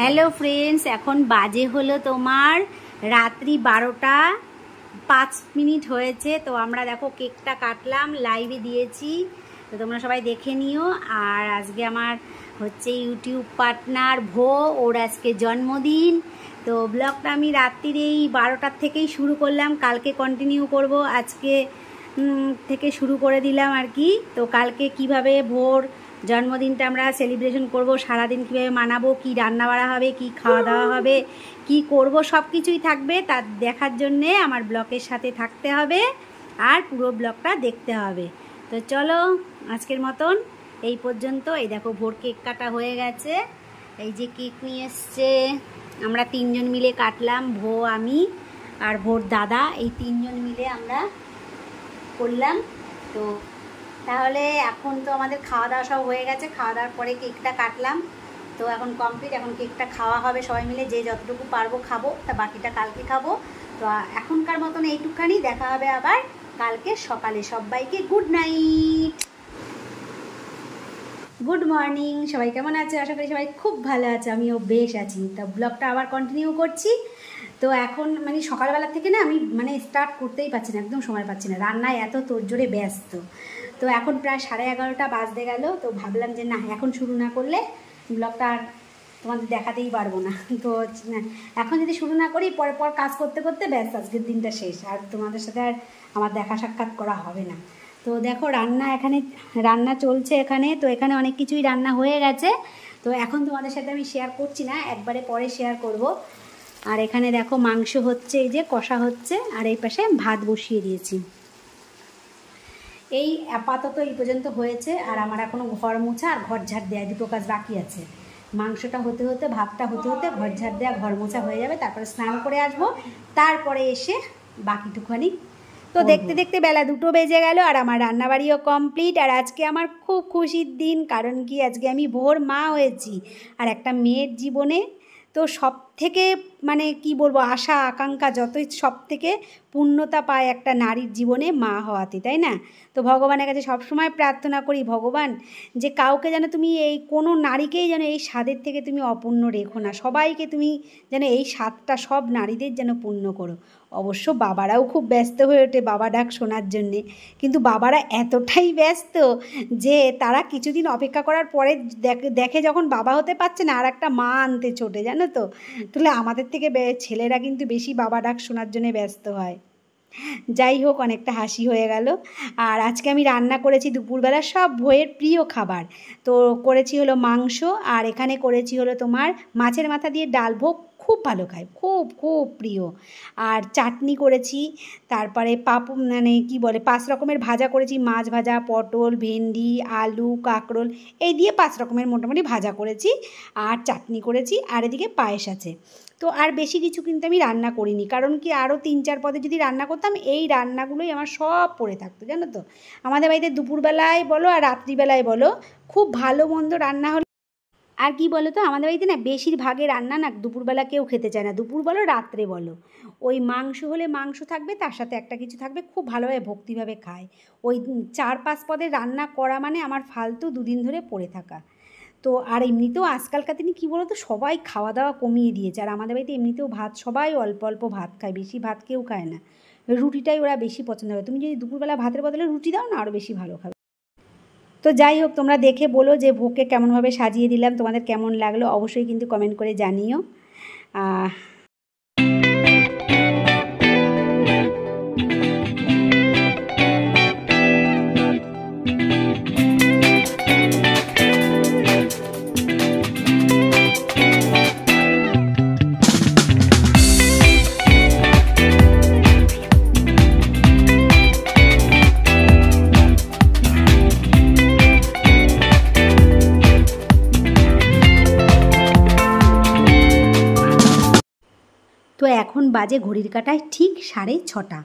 Hello friends এখন বাজে হলো তোমার রাত্রি বারোটা পাঁচ মিনিট হয়েছে তো আমরা দেখো কেকটা কাটলাম লাইভে দিয়েছি তো তোমরা সবাই দেখে নিও আর আজকে আমার হচ্ছে ইউটিউব পার্টনার ভো ওর আজকে জন্মদিন তো ব্লগটা আমি রাত্রির এই বারোটার থেকেই শুরু করলাম কালকে কন্টিনিউ করব আজকে থেকে শুরু করে দিলাম আর কি তো কালকে কিভাবে ভোর জন্মদিনটা আমরা সেলিব্রেশন করব সারাদিন কীভাবে মানাবো কি বাড়া হবে কি খাওয়া দাওয়া হবে কি করব সব কিছুই থাকবে তার দেখার জন্যে আমার ব্লকের সাথে থাকতে হবে আর পুরো ব্লগটা দেখতে হবে তো চলো আজকের মতন এই পর্যন্ত এই দেখো ভোর কেক কাটা হয়ে গেছে এই যে কেক নিয়ে এসছে আমরা তিনজন মিলে কাটলাম ভো আমি আর ভোর দাদা এই তিনজন মিলে আমরা করলাম তো তাহলে এখন তো আমাদের খাওয়া দাওয়া সব হয়ে গেছে খাওয়া দাওয়ার পরে কেকটা কাটলাম তো এখন কমপ্লিট এখন কেকটা খাওয়া হবে সবাই মিলে যে যতটুকু পারবো খাবো তা বাকিটা কালকে খাবো তো এখনকার মতন এইটুকানি দেখা হবে আবার কালকে সকালে সবাইকে গুড নাইট গুড মর্নিং সবাই কেমন আছে আশা করি সবাই খুব ভালো আছে আমিও বেশ আছি তা ব্লগটা আবার কন্টিনিউ করছি তো এখন মানে সকালবেলা থেকে না আমি মানে স্টার্ট করতেই পারছি না একদম সময় পাচ্ছি না রান্নায় এত তোর জোরে ব্যস্ত তো এখন প্রায় সাড়ে এগারোটা বাজতে গেল তো ভাবলাম যে না এখন শুরু না করলে ব্লগটা আর তোমাদের দেখাতেই পারবো না তো এখন যদি শুরু না করি পর পর কাজ করতে করতে ব্যাস আজকের দিনটা শেষ আর তোমাদের সাথে আর আমার দেখা সাক্ষাৎ করা হবে না তো দেখো রান্না এখানে রান্না চলছে এখানে তো এখানে অনেক কিছুই রান্না হয়ে গেছে তো এখন তোমাদের সাথে আমি শেয়ার করছি না একবারে পরে শেয়ার করব। আর এখানে দেখো মাংস হচ্ছে এই যে কষা হচ্ছে আর এই পাশে ভাত বসিয়ে দিয়েছি এই আপাতত এই পর্যন্ত হয়েছে আর আমার এখনও ঘর মোছা আর ঘর ঝাড় দেয়া দুটো কাজ বাকি আছে মাংসটা হতে হতে ভাতটা হতে হতে ঘর ঝাড় দেওয়া ঘর মোছা হয়ে যাবে তারপরে স্নান করে আসব তারপরে এসে বাকিটুখানি তো দেখতে দেখতে বেলা দুটো বেজে গেল আর আমার রান্নাবাড়িও কমপ্লিট আর আজকে আমার খুব খুশির দিন কারণ কি আজকে আমি ভোর মা হয়েছি আর একটা মেয়ের জীবনে তো সব থেকে মানে কি বলবো আশা আকাঙ্ক্ষা যতই সব থেকে পূর্ণতা পায় একটা নারীর জীবনে মা হওয়াতে তাই না তো ভগবানের কাছে সবসময় প্রার্থনা করি ভগবান যে কাউকে যেন তুমি এই কোনো নারীকেই যেন এই স্বাদের থেকে তুমি অপূর্ণ রেখো না সবাইকে তুমি যেন এই স্বাদটা সব নারীদের যেন পূর্ণ করো অবশ্য বাবারাও খুব ব্যস্ত হয়ে ওঠে বাবা ডাক শোনার জন্যে কিন্তু বাবারা এতটাই ব্যস্ত যে তারা কিছুদিন অপেক্ষা করার পরে দেখে যখন বাবা হতে পারছে না আর একটা মা আনতে ছোটে জানো তো তাহলে আমাদের থেকে ছেলেরা কিন্তু বেশি বাবা ডাক শোনার জন্য ব্যস্ত হয় যাই হোক অনেকটা হাসি হয়ে গেল আর আজকে আমি রান্না করেছি দুপুরবেলা সব ভয়ের প্রিয় খাবার তো করেছি হলো মাংস আর এখানে করেছি হলো তোমার মাছের মাথা দিয়ে ডাল ভোগ খুব ভালো খায় খুব খুব প্রিয় আর চাটনি করেছি তারপরে পাপ মানে কি বলে পাঁচ রকমের ভাজা করেছি মাছ ভাজা পটল ভেন্ডি আলু কাঁকরোল এই দিয়ে পাঁচ রকমের মোটামুটি ভাজা করেছি আর চাটনি করেছি আর এদিকে পায়েস আছে তো আর বেশি কিছু কিন্তু আমি রান্না করিনি কারণ কি আরও তিন চার পদে যদি রান্না করতাম এই রান্নাগুলোই আমার সব পড়ে থাকতো জানো তো আমাদের বাড়িতে দুপুরবেলায় বলো আর রাত্রিবেলায় বলো খুব ভালো মন্দ রান্না হলে আর কি বলো তো আমাদের বাড়িতে না বেশিরভাগে রান্না না দুপুরবেলা কেউ খেতে চায় না দুপুর বলো রাত্রে বলো ওই মাংস হলে মাংস থাকবে তার সাথে একটা কিছু থাকবে খুব ভালোভাবে ভক্তিভাবে খায় ওই চার পাঁচ পদে রান্না করা মানে আমার ফালতু দুদিন ধরে পড়ে থাকা তো আর এমনিতেও আজকালকার দিনে কী বলো তো সবাই খাওয়া দাওয়া কমিয়ে দিয়েছে আর আমাদের বাড়িতে এমনিতেও ভাত সবাই অল্প অল্প ভাত খায় বেশি ভাত কেউ খায় না রুটিটাই ওরা বেশি পছন্দ করে তুমি যদি দুপুরবেলা ভাতের বদলে রুটি দাও না আরও বেশি ভালো খাবে তো যাই হোক তোমরা দেখে বলো যে ভোগকে কেমনভাবে সাজিয়ে দিলাম তোমাদের কেমন লাগলো অবশ্যই কিন্তু কমেন্ট করে জানিও বাজে ঘড়ির কাটায় ঠিক সাড়ে ছটা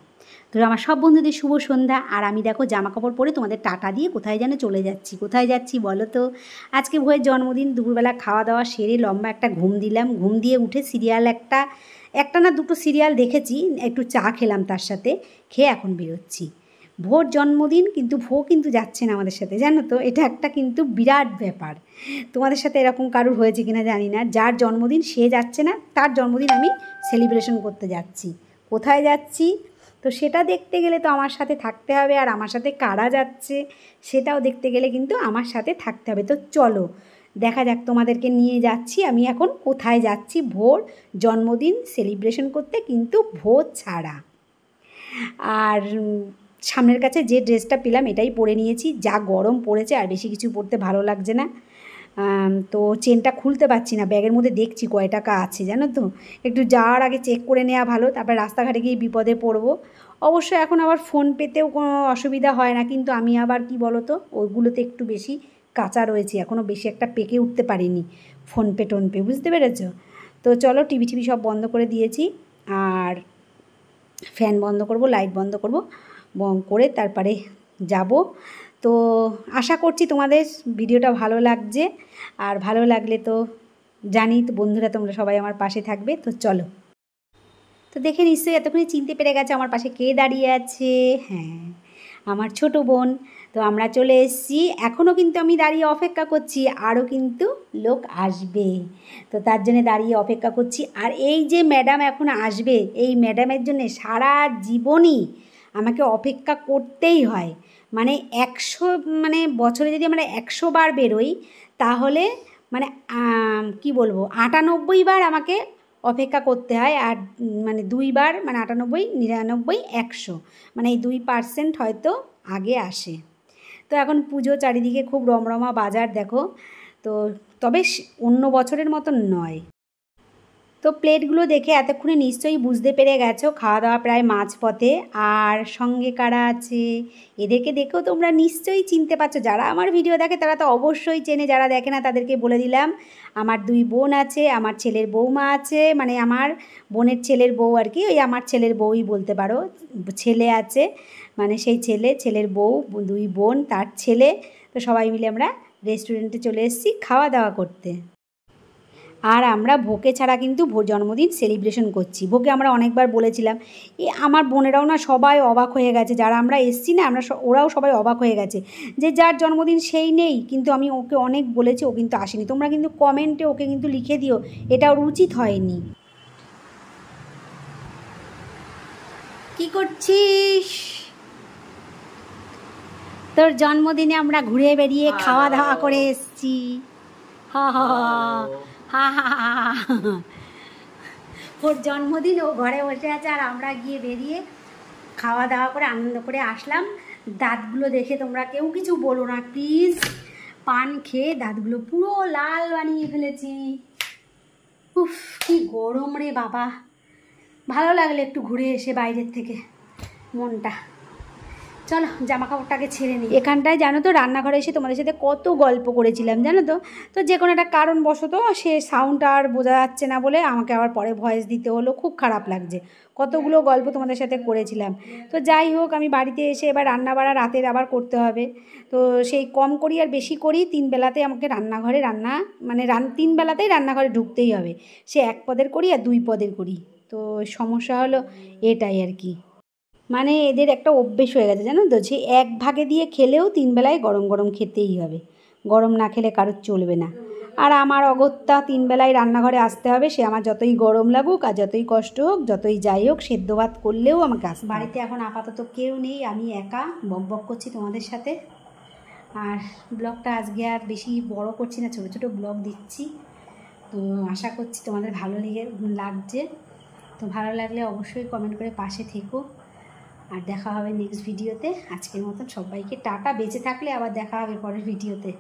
ধরো আমার সব বন্ধুদের শুভ সন্ধ্যা আর আমি দেখো জামা কাপড় পরে তোমাদের টাটা দিয়ে কোথায় যেন চলে যাচ্ছি কোথায় যাচ্ছি বলো তো আজকে ভয়ের জন্মদিন দুপুরবেলা খাওয়া দাওয়া সেরে লম্বা একটা ঘুম দিলাম ঘুম দিয়ে উঠে সিরিয়াল একটা একটা না দুটো সিরিয়াল দেখেছি একটু চা খেলাম তার সাথে খেয়ে এখন বেরোচ্ছি ভোর জন্মদিন কিন্তু ভো কিন্তু যাচ্ছে না আমাদের সাথে জানো তো এটা একটা কিন্তু বিরাট ব্যাপার তোমাদের সাথে এরকম কারুর হয়েছে কিনা জানি না যার জন্মদিন সে যাচ্ছে না তার জন্মদিন আমি সেলিব্রেশন করতে যাচ্ছি কোথায় যাচ্ছি তো সেটা দেখতে গেলে তো আমার সাথে থাকতে হবে আর আমার সাথে কারা যাচ্ছে সেটাও দেখতে গেলে কিন্তু আমার সাথে থাকতে হবে তো চলো দেখা যাক তোমাদেরকে নিয়ে যাচ্ছি আমি এখন কোথায় যাচ্ছি ভোর জন্মদিন সেলিব্রেশন করতে কিন্তু ভোর ছাড়া আর সামনের কাছে যে ড্রেসটা পেলাম এটাই পরে নিয়েছি যা গরম পড়েছে আর বেশি কিছু পরতে ভালো লাগছে না তো চেনটা খুলতে পারছি না ব্যাগের মধ্যে দেখছি কয় টাকা আছে জানো তো একটু যাওয়ার আগে চেক করে নেওয়া ভালো তারপর রাস্তাঘাটে গিয়ে বিপদে পড়বো অবশ্য এখন আবার ফোন পেতেও কোনো অসুবিধা হয় না কিন্তু আমি আবার কি তো ওইগুলোতে একটু বেশি কাঁচা রয়েছে এখনও বেশি একটা পেকে উঠতে পারিনি ফোনপে টোনপে বুঝতে পেরেছ তো চলো টিভি টিভি সব বন্ধ করে দিয়েছি আর ফ্যান বন্ধ করব লাইট বন্ধ করব করে তারপরে যাব তো আশা করছি তোমাদের ভিডিওটা ভালো লাগছে আর ভালো লাগলে তো জানি তো বন্ধুরা তোমরা সবাই আমার পাশে থাকবে তো চলো তো দেখে নিশ্চয়ই এতক্ষণে চিনতে পেরে গেছে আমার পাশে কে দাঁড়িয়ে আছে হ্যাঁ আমার ছোট বোন তো আমরা চলে এসেছি এখনও কিন্তু আমি দাঁড়িয়ে অপেক্ষা করছি আরও কিন্তু লোক আসবে তো তার জন্য দাঁড়িয়ে অপেক্ষা করছি আর এই যে ম্যাডাম এখন আসবে এই ম্যাডামের জন্য সারা জীবনই আমাকে অপেক্ষা করতেই হয় মানে একশো মানে বছরে যদি আমরা একশো বার বেরোই তাহলে মানে কি বলবো আটানব্বই বার আমাকে অপেক্ষা করতে হয় আর মানে দুইবার মানে আটানব্বই নিরানব্বই একশো মানে এই দুই পার্সেন্ট হয়তো আগে আসে তো এখন পুজো চারিদিকে খুব রমরমা বাজার দেখো তো তবে অন্য বছরের মতন নয় তো প্লেটগুলো দেখে এতক্ষণে নিশ্চয়ই বুঝতে পেরে গেছো খাওয়া দাওয়া প্রায় মাঝপথে আর সঙ্গে কারা আছে এদেরকে দেখেও তোমরা নিশ্চয়ই চিনতে পারছো যারা আমার ভিডিও দেখে তারা তো অবশ্যই চেনে যারা দেখে না তাদেরকে বলে দিলাম আমার দুই বোন আছে আমার ছেলের বৌমা আছে মানে আমার বোনের ছেলের বউ আর কি ওই আমার ছেলের বউই বলতে পারো ছেলে আছে মানে সেই ছেলে ছেলের বউ দুই বোন তার ছেলে তো সবাই মিলে আমরা রেস্টুরেন্টে চলে এসেছি খাওয়া দাওয়া করতে আর আমরা ভোকে ছাড়া কিন্তু জন্মদিন সেলিব্রেশন করছি ভোকে আমরা অনেকবার বলেছিলাম এ আমার বোনেরাও না সবাই অবাক হয়ে গেছে যারা আমরা এসছি না আমরা ওরাও সবাই অবাক হয়ে গেছে যে যার জন্মদিন সেই নেই কিন্তু আমি ওকে অনেক বলেছি ও কিন্তু আসেনি তোমরা কিন্তু কমেন্টে ওকে কিন্তু লিখে দিও এটা ওর উচিত হয়নি কি করছিস তোর জন্মদিনে আমরা ঘুরে বেরিয়ে হ্যাঁ। খাওয়া দাওয়া করে এসছি হা হা হা হা হা হা ওর জন্মদিন ও ঘরে বসে আছে আর আমরা গিয়ে বেরিয়ে খাওয়া দাওয়া করে আনন্দ করে আসলাম দাঁতগুলো দেখে তোমরা কেউ কিছু বলো না প্লিজ পান খেয়ে দাঁতগুলো পুরো লাল বানিয়ে ফেলেছি উফ কি গরম রে বাবা ভালো লাগলে একটু ঘুরে এসে বাইরের থেকে মনটা চলো জামা কাপড়টাকে ছেড়ে নিই এখানটায় জানো তো রান্নাঘরে এসে তোমাদের সাথে কত গল্প করেছিলাম জানো তো তো যে কোনো একটা কারণবশত সে সাউন্ড আর বোঝা যাচ্ছে না বলে আমাকে আবার পরে ভয়েস দিতে হলো খুব খারাপ লাগছে কতগুলো গল্প তোমাদের সাথে করেছিলাম তো যাই হোক আমি বাড়িতে এসে এবার রান্না বাড়া রাতের আবার করতে হবে তো সেই কম করি আর বেশি করি তিন বেলাতে আমাকে রান্নাঘরে রান্না মানে রান তিন বেলাতেই রান্নাঘরে ঢুকতেই হবে সে এক পদের করি আর দুই পদের করি তো সমস্যা হলো এটাই আর কি মানে এদের একটা অভ্যেস হয়ে গেছে জানো তো যে এক ভাগে দিয়ে খেলেও তিন বেলায় গরম গরম খেতেই হবে গরম না খেলে কারোর চলবে না আর আমার অগত্যা তিন বেলায় রান্নাঘরে আসতে হবে সে আমার যতই গরম লাগুক আর যতই কষ্ট হোক যতই যাই হোক সেদ্ধ ভাত করলেও আমাকে আসতে বাড়িতে এখন আপাতত কেউ নেই আমি একা বক বক করছি তোমাদের সাথে আর ব্লগটা আজকে আর বেশি বড় করছি না ছোটো ছোটো ব্লগ দিচ্ছি তো আশা করছি তোমাদের ভালো লেগে লাগছে তো ভালো লাগলে অবশ্যই কমেন্ট করে পাশে থেকো আর দেখা হবে নেক্সট ভিডিওতে আজকের মতন সবাইকে টাটা বেঁচে থাকলে আবার দেখা হবে পরের ভিডিওতে